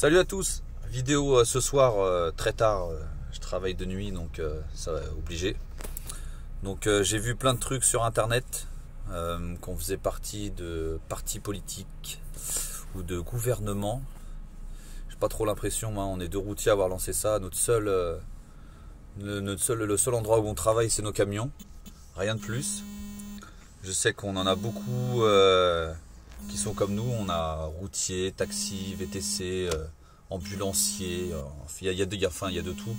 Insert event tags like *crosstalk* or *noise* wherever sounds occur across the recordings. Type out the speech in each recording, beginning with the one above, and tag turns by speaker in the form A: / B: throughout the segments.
A: Salut à tous. Vidéo euh, ce soir euh, très tard. Euh, je travaille de nuit donc ça va obligé. Donc j'ai vu plein de trucs sur internet qu'on faisait partie de partis politiques ou de gouvernements. J'ai pas trop l'impression. Hein, on est deux routiers à avoir lancé ça. Notre seul, notre seul, le seul endroit où on travaille, c'est nos camions. Rien de plus. Je sais qu'on en a beaucoup qui sont comme nous. On a routiers, taxis, VTC, euh, ambulanciers. Euh, il y a, il de, il il y a de tout.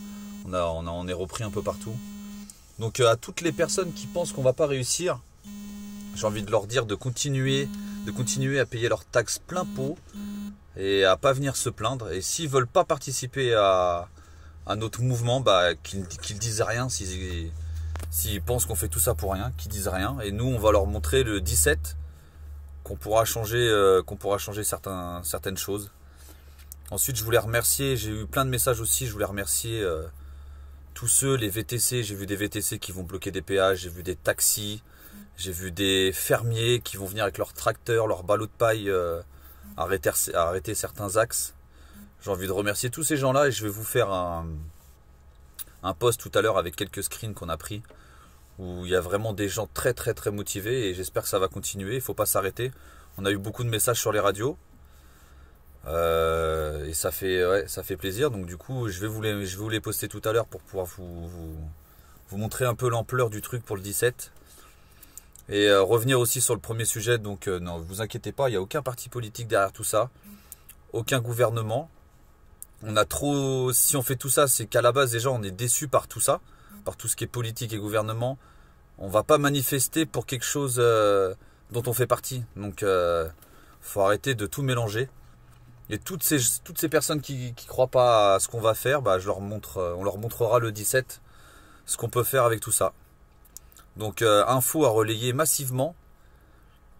A: On, a, on, est repris un peu partout. Donc euh, à toutes les personnes qui pensent qu'on va pas réussir, j'ai envie de leur dire de continuer, de continuer à payer leurs taxes plein pot et à pas venir se plaindre. Et s'ils veulent pas participer à, notre mouvement, bah, qu'ils disent rien. S'ils pensent qu'on fait tout ça pour rien, qu'ils disent rien. Et nous, on va leur montrer le 17 qu'on pourra changer, euh, qu'on pourra changer certains, certaines choses. Ensuite, je voulais remercier, j'ai eu plein de messages aussi, je voulais remercier euh, tous ceux, les VTC, j'ai vu des VTC qui vont bloquer des péages, j'ai vu des taxis, j'ai vu des fermiers qui vont venir avec leurs tracteurs, leurs ballots de paille euh, arrêter, certains axes. J'ai envie de remercier tous ces gens-là et je vais vous faire un, un post tout à l'heure avec quelques screens qu'on a pris où il y a vraiment des gens très très très motivés et j'espère que ça va continuer. Il ne faut pas s'arrêter. On a eu beaucoup de messages sur les radios euh, et ça fait, ça fait plaisir. Donc du coup, je vais vous les, je poster tout à l'heure pour pouvoir vous, montrer un peu l'ampleur du truc pour le 17. Et euh, revenir aussi sur le premier sujet. Donc euh, non, vous inquiétez pas, il n'y a aucun parti politique derrière tout ça, aucun gouvernement. On a trop, si on fait tout ça, c'est qu'à la base déjà on est déçu par tout ça par tout ce qui est politique et gouvernement. On va pas manifester pour quelque chose euh, dont on fait partie. Donc, euh, faut arrêter de tout mélanger. Et toutes ces, toutes ces personnes qui ne croient pas à ce qu'on va faire, bah, je leur montre, euh, on leur montrera le 17 ce qu'on peut faire avec tout ça. Donc, info à relayer massivement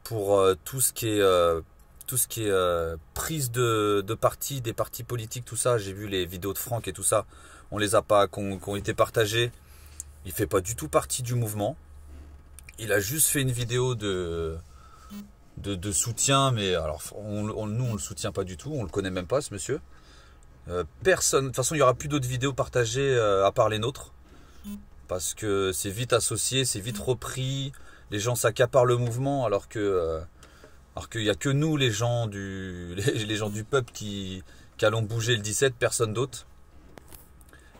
A: pour tout ce qui est tout ce qui est prise de, parti, des partis politiques, tout ça. J'ai vu les vidéos de Franck et tout ça. On les a pas, qu'on ont été partagées. Il fait pas du tout partie du mouvement. Il a juste fait une vidéo de, de, soutien, mais alors on, nous on le soutient pas du tout, on ne le connaît même pas ce monsieur. Euh, personne, de toute façon il n'y aura plus d'autres vidéos partagées euh, à part les nôtres, parce que c'est vite associé, c'est vite repris, les gens s'accaparent le mouvement alors que euh, alors qu'il n'y a que nous les gens du *laughs* gens du peuple qui, qui allons bouger le 17, personne d'autre.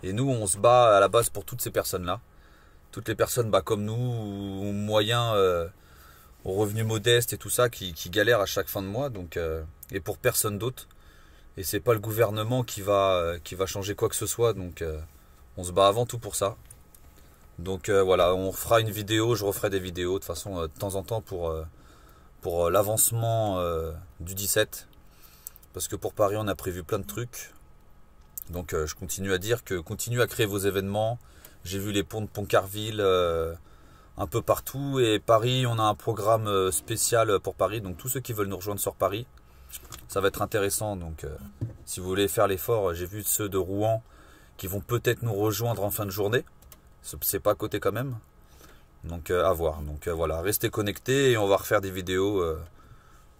A: Et nous, on se bat à la base pour toutes ces personnes-là toutes les personnes bah, comme nous, moyens, euh, aux revenus modestes et tout ça, qui, galèrent à chaque fin de mois, donc, euh, et pour personne d'autre. Et c'est pas le gouvernement qui va, euh, qui va changer quoi que ce soit, donc on se bat avant tout pour ça. Donc voilà, on fera une vidéo, je referai des vidéos de façon de temps en temps pour, pour l'avancement du 17. Parce que pour Paris, on a prévu plein de trucs. Donc je continue à dire que continue à créer vos événements, j'ai vu les ponts de Poncarville euh, un peu partout. Et Paris, on a un programme euh, spécial pour Paris. Donc tous ceux qui veulent nous rejoindre sur Paris, ça va être intéressant. Donc euh, si vous voulez faire l'effort, j'ai vu ceux de Rouen qui vont peut-être nous rejoindre en fin de journée. C'est pas à côté quand même. Donc à voir. Donc voilà, restez connectés et on va refaire des vidéos,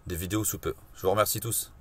A: des vidéos sous peu. Je vous remercie tous.